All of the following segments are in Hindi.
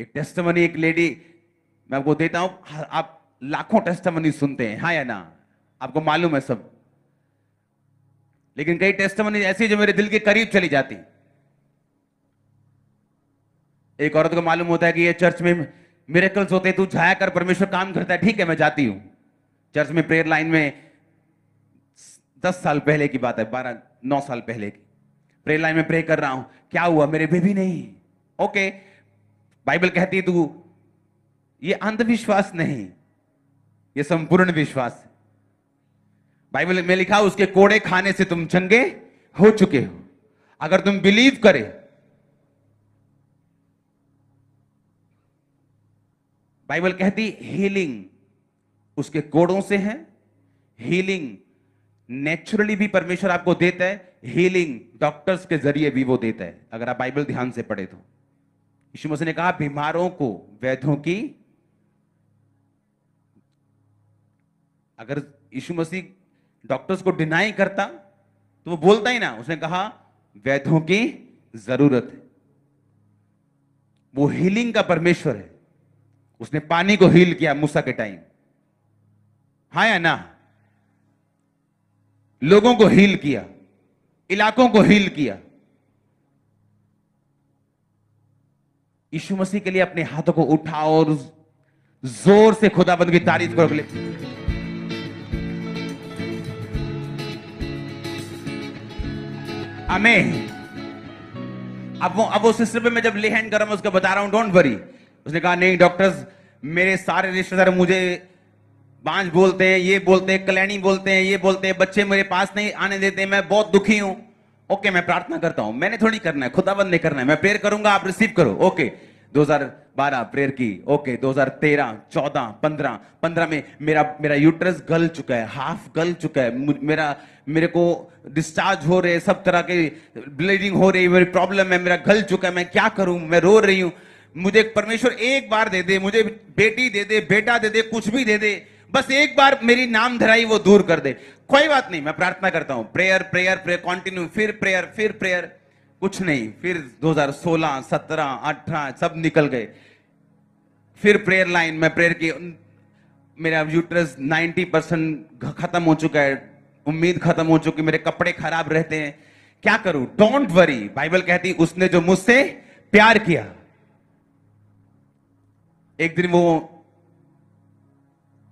एक टेस्टमनी एक लेडी मैं आपको देता हूं आप लाखों टेस्टमनी सुनते हैं हाँ या ना आपको मालूम है सब लेकिन कई टेस्टमनी ऐसी जो मेरे दिल के करीब चली जाती एक औरत को मालूम होता है कि ये चर्च में मेरेकल्स होते तू जाया कर परमेश्वर काम करता है ठीक है मैं जाती हूं चर्च में प्रेयर लाइन में दस साल पहले की बात है बारह नौ साल पहले की प्रेयर लाइन में प्रे कर रहा हूं क्या हुआ मेरे बेबी नहीं ओके okay. बाइबल कहती है तू ये अंधविश्वास नहीं ये संपूर्ण विश्वास बाइबल में लिखा उसके कोड़े खाने से तुम चंगे हो चुके हो अगर तुम बिलीव करे बाइबल कहती हीलिंग उसके कोड़ों से है हीलिंग नेचुरली भी परमेश्वर आपको देता है हीलिंग डॉक्टर्स के जरिए भी वो देता है अगर आप बाइबल ध्यान से पढ़े तो यीशु मसीह ने कहा बीमारों को वैधों की अगर यीशु मसीह डॉक्टर्स को डिनाई करता तो वो बोलता ही ना उसने कहा वैधों की जरूरत है वो हीलिंग का परमेश्वर है उसने पानी को हील किया मूसा के टाइम हा या ना लोगों को हील किया इलाकों को हील किया यीशु मसीह के लिए अपने हाथों को उठाओ और जोर से खुदाबंद की तारीफ करो बोले अमेन अब वो अब वो सिस्टर पे मैं जब ले हैंड कर उसको बता रहा हूं डोंट वरी उसने कहा नहीं डॉक्टर्स मेरे सारे रिश्तेदार मुझे बांझ बोलते हैं ये बोलते हैं कल्याणी बोलते हैं ये बोलते हैं बच्चे मेरे पास नहीं आने देते मैं बहुत दुखी हूं ओके मैं प्रार्थना करता हूं मैंने थोड़ी करना है खुदाबंद नहीं करना है मैं प्रेयर करूंगा आप रिसीव करो ओके okay. 2012 प्रेयर की ओके 2013 14 15 15 में मेरा मेरा यूट्रस गल चुका है हाफ गल चुका है मेरा मेरे को डिस्चार्ज हो रहे सब तरह के ब्लीडिंग हो रही मेरी प्रॉब्लम है मेरा गल चुका है मैं क्या करूं मैं रो रही हूं मुझे परमेश्वर एक बार दे दे मुझे बेटी दे दे बेटा दे दे कुछ भी दे दे बस एक बार मेरी नाम धराई वो दूर कर दे कोई बात नहीं मैं प्रार्थना करता हूं प्रेयर प्रेयर प्रेयर कॉन्टिन्यू फिर प्रेयर फिर प्रेयर कुछ नहीं फिर 2016 17 18 सब निकल गए फिर प्रेयर लाइन में प्रेयर की मेरा यूट्रस 90 परसेंट खत्म हो चुका है उम्मीद खत्म हो चुकी मेरे कपड़े खराब रहते हैं क्या करूं डोंट वरी बाइबल कहती उसने जो मुझसे प्यार किया एक दिन वो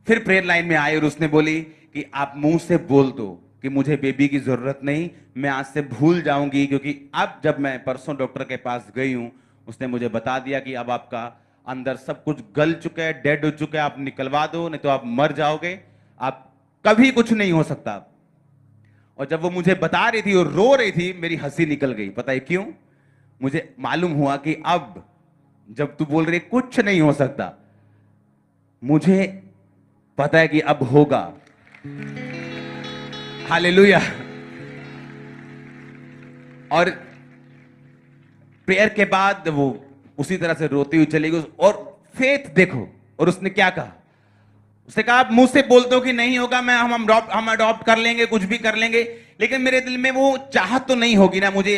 फिर प्रेयर लाइन में आए और उसने बोली कि आप मुंह से बोल दो कि मुझे बेबी की ज़रूरत नहीं मैं आज से भूल जाऊंगी क्योंकि अब जब मैं परसों डॉक्टर के पास गई हूं उसने मुझे बता दिया कि अब आपका अंदर सब कुछ गल चुका है डेड हो चुका है आप निकलवा दो नहीं तो आप मर जाओगे आप कभी कुछ नहीं हो सकता और जब वो मुझे बता रही थी और रो रही थी मेरी हंसी निकल गई पता है क्यों मुझे मालूम हुआ कि अब जब तू बोल रही कुछ नहीं हो सकता मुझे पता है कि अब होगा हालेलुया और प्रेयर के बाद वो उसी तरह से रोती हुई चली गई और फेथ देखो और उसने क्या कहा उसने कहा आप मुंह से बोल दो कि नहीं होगा मैं हम हम अडॉप्ट कर लेंगे कुछ भी कर लेंगे लेकिन मेरे दिल में वो चाहत तो नहीं होगी ना मुझे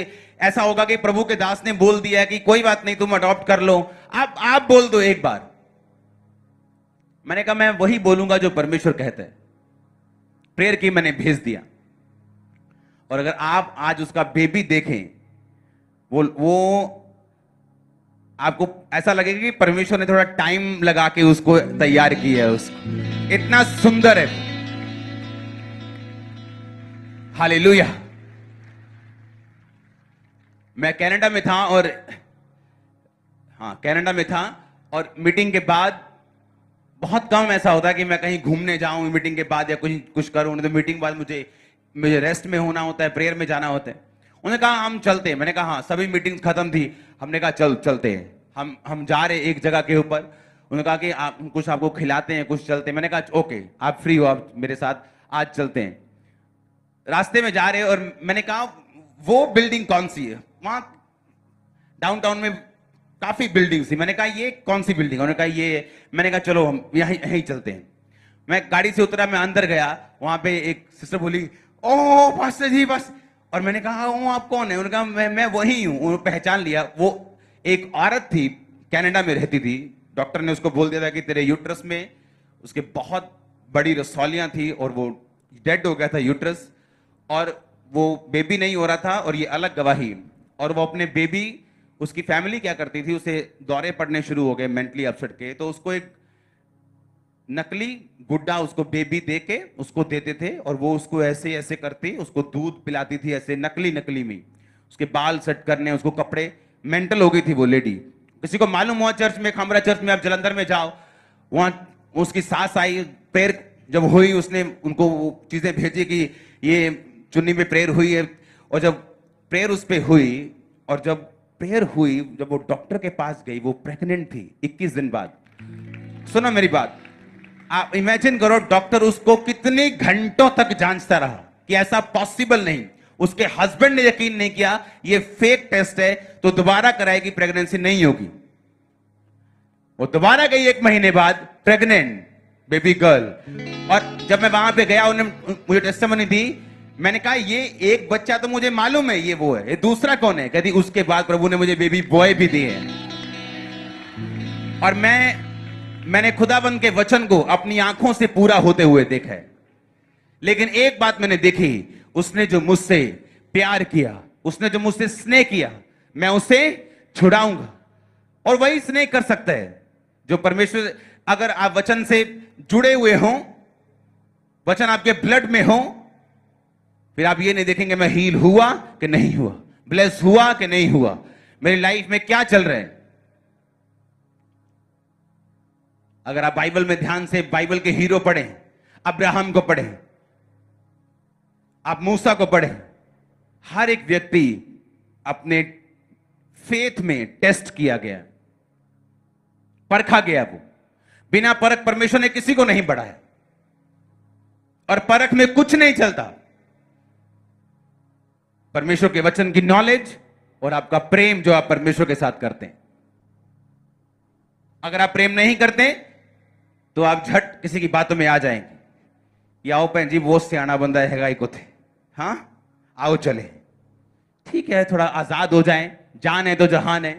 ऐसा होगा कि प्रभु के दास ने बोल दिया कि कोई बात नहीं तुम अडॉप्ट कर लो आप आप बोल दो एक बार मैंने कहा मैं वही बोलूंगा जो परमेश्वर कहते हैं प्रेयर की मैंने भेज दिया और अगर आप आज उसका बेबी देखें वो वो आपको ऐसा लगेगा कि परमेश्वर ने थोड़ा टाइम लगा के उसको तैयार किया है उसको इतना सुंदर है हाले मैं कनाडा में था और हाँ कनाडा में था और मीटिंग के बाद बहुत कम ऐसा होता है कि मैं कहीं घूमने जाऊं मीटिंग के बाद या कुछ कुछ करूं तो मीटिंग के बाद मुझे मुझे रेस्ट में होना होता है प्रेयर में जाना होता है उन्होंने कहा हम चलते मैंने कहा हाँ सभी मीटिंग खत्म थी हमने कहा चल चलते हैं हम हम जा रहे एक जगह के ऊपर उन्होंने कहा कि आप कुछ आपको खिलाते हैं कुछ चलते हैं मैंने कहा ओके आप फ्री हो आप मेरे साथ आज चलते हैं रास्ते में जा रहे और मैंने कहा वो बिल्डिंग कौन सी है वहां डाउनटाउन में काफी बिल्डिंग्स थी मैंने कहा ये कौन सी बिल्डिंग उन्होंने कहा ये मैंने कहा चलो हम यहीं यहीं चलते हैं मैं गाड़ी से उतरा मैं अंदर गया वहां पे एक सिस्टर बोली ओ पास्टर जी बस और मैंने कहा ओ हाँ, आप कौन है उनका मैं मैं वही हूँ उन्होंने पहचान लिया वो एक औरत थी कैनेडा में रहती थी डॉक्टर ने उसको बोल दिया था कि तेरे यूट्रस में उसके बहुत बड़ी रसौलियाँ थी और वो डेड हो गया था यूट्रस और वो बेबी नहीं हो रहा था और ये अलग गवाही और वो अपने बेबी उसकी फैमिली क्या करती थी उसे दौरे पड़ने शुरू हो गए मेंटली अपसेट के तो उसको एक नकली गुड्डा उसको बेबी दे के उसको देते थे और वो उसको ऐसे ऐसे करती उसको दूध पिलाती थी ऐसे नकली नकली में उसके बाल सेट करने उसको कपड़े मेंटल हो गई थी वो लेडी किसी को मालूम हुआ चर्च में खामरा चर्च में आप जलंधर में जाओ वहां उसकी सास आई प्रेयर जब हुई उसने उनको वो चीज़ें भेजी कि ये चुन्नी में प्रेयर हुई है और जब प्रेयर उस पर हुई और जब प्रेयर हुई जब वो डॉक्टर के पास गई वो प्रेग्नेंट थी 21 दिन बाद सुना मेरी बात आप इमेजिन करो डॉक्टर उसको कितने घंटों तक जांचता रहा कि ऐसा पॉसिबल नहीं उसके हस्बैंड ने यकीन नहीं किया ये फेक टेस्ट है तो दोबारा कराएगी प्रेगनेंसी नहीं होगी वो दोबारा गई एक महीने बाद प्रेग्नेंट बेबी गर्ल और जब मैं वहां पे गया उन्हें मुझे टेस्ट दी मैंने कहा ये एक बच्चा तो मुझे मालूम है ये वो है ये दूसरा कौन है कहती उसके बाद प्रभु ने मुझे बेबी बॉय भी दिए और मैं मैंने खुदाबंद के वचन को अपनी आंखों से पूरा होते हुए देखा है लेकिन एक बात मैंने देखी उसने जो मुझसे प्यार किया उसने जो मुझसे स्नेह किया मैं उसे छुड़ाऊंगा और वही स्नेह कर सकता है जो परमेश्वर अगर आप वचन से जुड़े हुए हों वचन आपके ब्लड में हों फिर आप ये नहीं देखेंगे मैं हील हुआ कि नहीं हुआ ब्लेस हुआ कि नहीं हुआ मेरी लाइफ में क्या चल रहा है अगर आप बाइबल में ध्यान से बाइबल के हीरो पढ़े अब्राहम को पढ़े आप मूसा को पढ़े हर एक व्यक्ति अपने फेथ में टेस्ट किया गया परखा गया वो बिना परख परमेश्वर ने किसी को नहीं बढ़ाया और परख में कुछ नहीं चलता परमेश्वर के वचन की नॉलेज और आपका प्रेम जो आप परमेश्वर के साथ करते हैं अगर आप प्रेम नहीं करते तो आप झट किसी की बातों में आ जाएंगे या आओ भैन जी वो आना बंदा है को थे हाँ आओ चले ठीक है थोड़ा आजाद हो जाए जान है तो जहान है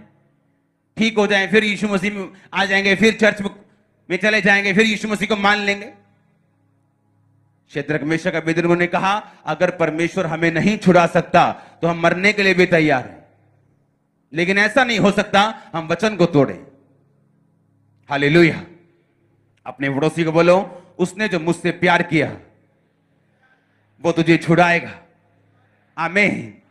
ठीक हो जाए फिर यीशु मसीह में आ जाएंगे फिर चर्च में चले जाएंगे फिर यीशु मसीह को मान लेंगे क्षेत्र मिश्र का बेदुर्ग ने कहा अगर परमेश्वर हमें नहीं छुड़ा सकता तो हम मरने के लिए भी तैयार हैं लेकिन ऐसा नहीं हो सकता हम वचन को तोड़े हाले अपने पड़ोसी को बोलो उसने जो मुझसे प्यार किया वो तुझे छुड़ाएगा आमेन